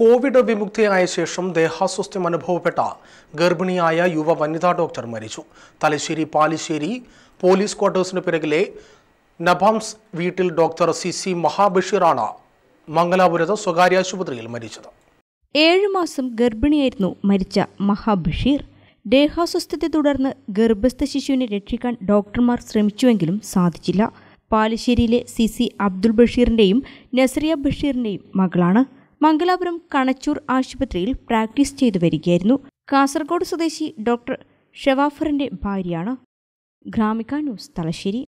Covid വിമുക്തിയായ ശേഷം ദേഹാസ്വസ്ഥ്യം അനുഭവപ്പെട്ട ഗർഭിണിയായ യുവ വനിതാ ഡോക്ടർ മരിച്ചു തലശ്ശേരി പാലിശ്ശേരി പോലീസ് ക്വാർട്ടേഴ്സിന് പിറകിലെ നബാംസ് വീട്ടിൽ ഡോക്ടർ സി സി മഹാബഷീറാണ് മംഗലാപുരത്ത് സ്വകാര്യ ആശുപത്രിയിൽ മരിച്ചത് ഏഴ് മാസം ഗർഭിണിയായിരുന്നു മരിച്ച മഹാബഷീർ ദേഹാസ്വസ്ഥത്തെ തുടർന്ന് ഗർഭസ്ഥ ശിശുവിനെ രക്ഷിക്കാൻ ഡോക്ടർമാർ ശ്രമിച്ചുവെങ്കിലും സാധിച്ചില്ല പാലശ്ശേരിയിലെ സി സി അബ്ദുൾ ബഷീറിൻ്റെയും നസറിയ ബഷീറിൻ്റെയും മകളാണ് മംഗലാപുരം കണച്ചൂർ ആശുപത്രിയിൽ പ്രാക്ടീസ് ചെയ്തു വരികയായിരുന്നു കാസർഗോഡ് സ്വദേശി ഡോക്ടർ ഷെവാഫറിന്റെ ഭാര്യയാണ് ഗ്രാമിക ന്യൂസ് തലശ്ശേരി